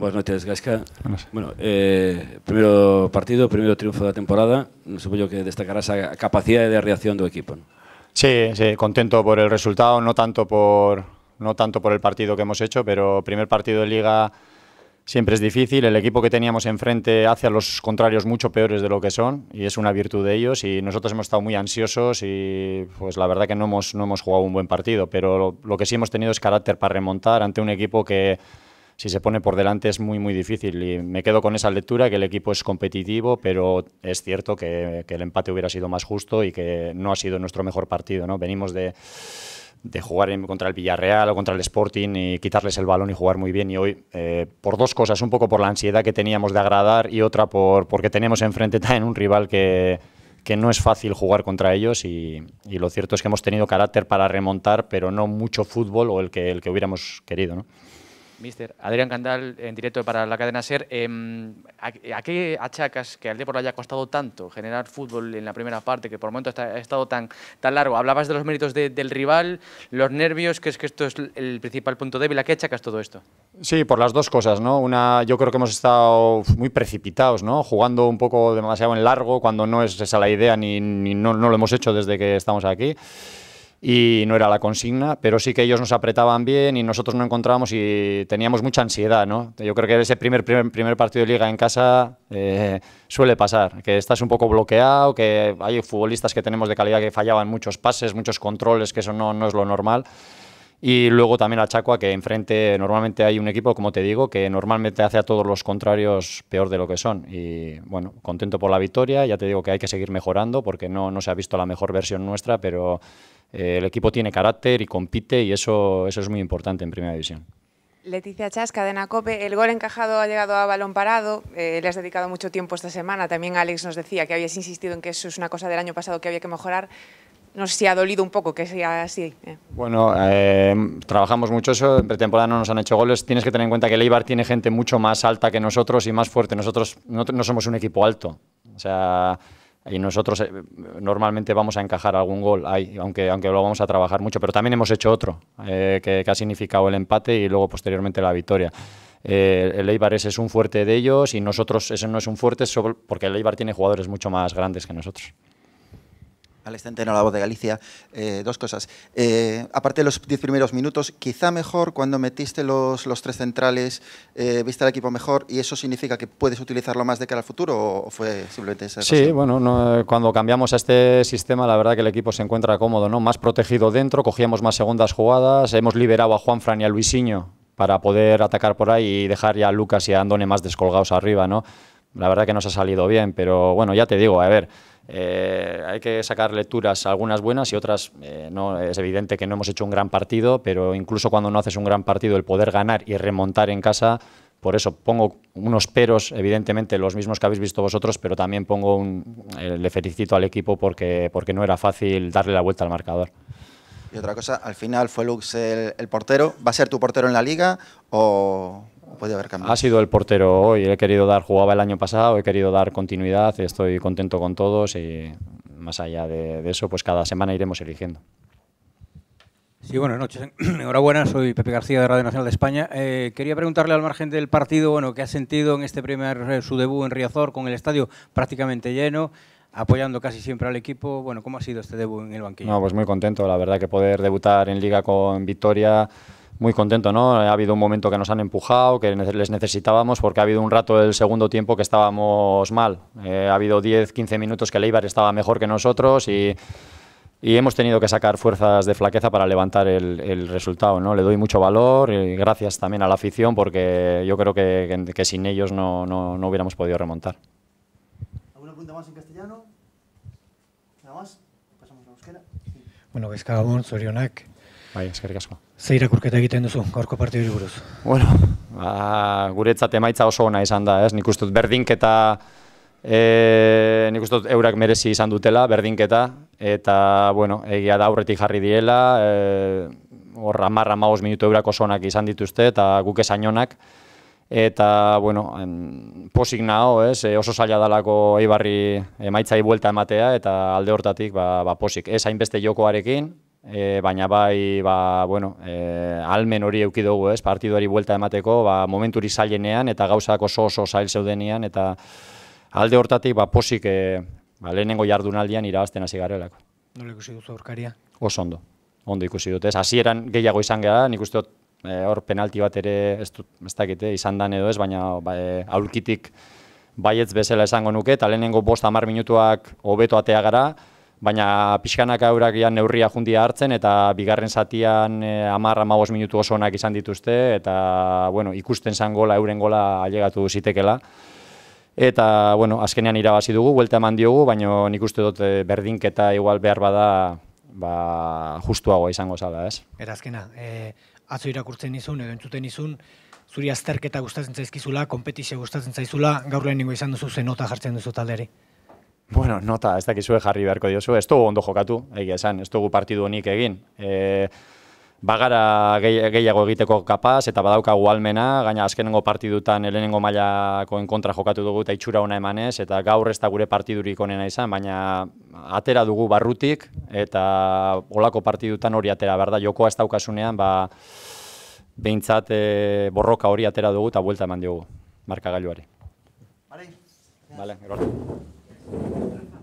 Buenas noches, Gaisca. Bueno, eh, primero partido, primero triunfo de la temporada. Supongo que destacarás esa capacidad de reacción de tu equipo. Sí, contento por el resultado, no tanto por, no tanto por el partido que hemos hecho, pero primer partido de liga siempre es difícil. El equipo que teníamos enfrente hace a los contrarios mucho peores de lo que son y es una virtud de ellos. Y nosotros hemos estado muy ansiosos y pues la verdad que no hemos, no hemos jugado un buen partido, pero lo que sí hemos tenido es carácter para remontar ante un equipo que si se pone por delante es muy, muy difícil. Y me quedo con esa lectura, que el equipo es competitivo, pero es cierto que, el empate hubiera sido más justo y que no ha sido nuestro mejor partido. ¿no? Venimos de, de jugar contra el Villarreal o contra el Sporting y quitarles el balón y jugar muy bien. Y hoy, eh, por dos cosas, un poco por la ansiedad que teníamos de agradar y otra por porque tenemos enfrente también un rival que, que no es fácil jugar contra ellos y, y, lo cierto es que hemos tenido carácter para remontar, pero no mucho fútbol o el que, el que hubiéramos querido. ¿no? Mister, Adrián Candal, en directo para la cadena SER. Em, ¿a, qué achacas que al Depor haya costado tanto generar fútbol en la primera parte, que por el momento ha estado tan, tan largo? Hablabas de los méritos del rival, los nervios, que es que esto es el principal punto débil. ¿A qué achacas todo esto? Sí, por las dos cosas, ¿no? Una, yo creo que hemos estado muy precipitados, ¿no? Jugando un poco demasiado en largo, cuando no es esa la idea, ni, no lo hemos hecho desde que estamos aquí y no era la consigna, pero sí que ellos nos apretaban bien y nosotros no encontrábamos y teníamos mucha ansiedad, ¿no? Yo creo que ese primer, primer, primer partido de liga en casa eh, suele pasar, que estás un poco bloqueado, que hay futbolistas que tenemos de calidad que fallaban muchos pases, muchos controles, que eso no, no es lo normal. Y luego también a Chaco que enfrente normalmente hay un equipo, como te digo, que normalmente hace a todos los contrarios peor de lo que son. Y bueno, contento por la victoria, ya te digo que hay que seguir mejorando porque no, no se ha visto la mejor versión nuestra, pero eh, el equipo tiene carácter y compite y eso, eso es muy importante en Primera División. Leticia Chas, Cadena Cope. El gol encajado ha llegado a balón parado. Eh, le has dedicado mucho tiempo esta semana. También Alex nos decía que habías insistido en que eso es una cosa del año pasado que había que mejorar. No sé si ha dolido un poco que sea así. Eh. Bueno, trabajamos mucho eso. En pretemporada no nos han hecho goles. Tienes que tener en cuenta que el Eibar tiene gente mucho más alta que nosotros y más fuerte. Nosotros no, no somos un equipo alto. O sea y nosotros eh, normalmente vamos a encajar algún gol, ahí, aunque, aunque lo vamos a trabajar mucho, pero también hemos hecho otro, eh, que, ha significado el empate y luego posteriormente la victoria. Eh, el Eibar ese es un fuerte de ellos y nosotros ese no es un fuerte porque el Eibar tiene jugadores mucho más grandes que nosotros. Alex Centeno, La Voz de Galicia, eh, dos cosas. Eh, aparte de los diez primeros minutos, quizá mejor cuando metiste los, los tres centrales, eh, viste al equipo mejor y eso significa que puedes utilizarlo más de cara al futuro o fue simplemente esa Sí, bueno, cuando cambiamos a este sistema, la verdad que el equipo se encuentra cómodo, ¿no? Más protegido dentro, cogíamos más segundas jugadas, hemos liberado a Juan y a Luisinho para poder atacar por ahí y dejar ya a Lucas y a Andone más descolgados arriba, ¿no? La verdad que nos ha salido bien, pero bueno, ya te digo, a ver. Eh, hay que sacar lecturas, algunas buenas y otras eh, no. Es evidente que no hemos hecho un gran partido, pero incluso cuando no haces un gran partido, el poder ganar y remontar en casa, por eso pongo unos peros, evidentemente los mismos que habéis visto vosotros, pero también pongo un, eh, le felicito al equipo porque, porque no era fácil darle la vuelta al marcador. Y otra cosa, al final fue Lux el, el portero. ¿Va a ser tu portero en la liga o, puede haber Ha sido el portero hoy, he querido dar, jugaba el año pasado, he querido dar continuidad, estoy contento con todos y más allá de, eso, pues cada semana iremos eligiendo. Sí, buenas noches. Enhorabuena, soy Pepe García de Radio Nacional de España. Eh, quería preguntarle al margen del partido, bueno, ¿qué ha sentido en este primer eh, su debut en Riazor con el estadio prácticamente lleno? apoyando casi siempre al equipo. Bueno, ¿cómo ha sido este debut en el banquillo? No, pues muy contento, la verdad que poder debutar en liga con victoria muy contento, ¿no? Ha habido un momento que nos han empujado, que les necesitábamos, porque ha habido un rato del segundo tiempo que estábamos mal. Eh, ha habido 10, 15 minutos que el estaba mejor que nosotros y, hemos tenido que sacar fuerzas de flaqueza para levantar el, resultado, ¿no? Le doy mucho valor y gracias también a la afición, porque yo creo que, sin ellos no, no, hubiéramos podido remontar. ¿Alguna pregunta más en castellano? ¿Nada más? Pasamos a la búsqueda. Bueno, que Bai, eskerrik asko. Ze irakurketa egiten duzu gaurko partidari buruz? Bueno, ba, guretzat emaitza oso ona izan da, ez? Nik uste dut berdinketa e, nik uste dut eurak merezi izan dutela, berdinketa eta bueno, egia da aurretik jarri diela, eh hor 10 marra 15 minutu eurak oso onak izan dituzte eta guke esainonak eta bueno, posik nao, ez? E, oso saia dalako Eibarri emaitzai buelta ematea eta alde hortatik ba, ba posik, ez hainbeste jokoarekin, e, baina bai ba, bueno, e, eh, almen hori euki dugu, ez? Partiduari vuelta emateko, ba momenturi sailenean eta gauzak oso oso sail zeudenean eta alde hortatik ba posik e, eh, ba, lehenengo jardunaldian irabasten hasi garelako. Nola ikusi duzu aurkaria? Oso ondo. Ondo ikusi dut, ez? Hasieran gehiago izan gara, nik uste e, hor penalti bat ere ez dut, ez dakit, izan dan edo ez, baina ba e, aurkitik Baietz bezala esango nuke, eta lehenengo bost amar minutuak hobeto atea gara baina pixkanak aurak neurria jundia hartzen, eta bigarren zatian e, eh, amarra magoz minutu oso izan dituzte, eta bueno, ikusten zan gola, euren gola ailegatu zitekela. Eta, bueno, azkenean irabazi dugu, guelta eman diogu, baina nik uste dut eh, berdinketa igual behar bada ba, justuago izango zala, ez? Eta azkena, e, atzo irakurtzen izun, edo entzuten izun, zuri azterketa gustatzen zaizkizula, kompetizio gustatzen zaizkizula, gaur lehen izan duzu zenota jartzen duzu taldeari. Bueno, nota, ez dakizue jarri beharko diozu. Ez dugu ondo jokatu, egia esan, ez dugu partidu honik egin. E, bagara gehiago egiteko kapaz eta badaukagu almena, gaina azkenengo partidutan helenengo mailako kontra jokatu dugu eta itxura ona emanez, eta gaur ez da gure partidurik onena izan, baina atera dugu barrutik eta olako partidutan hori atera, berda, jokoa ez daukasunean, ba, behintzat e, borroka hori atera dugu eta buelta eman diogu, markagailuari. Vale, Thank you.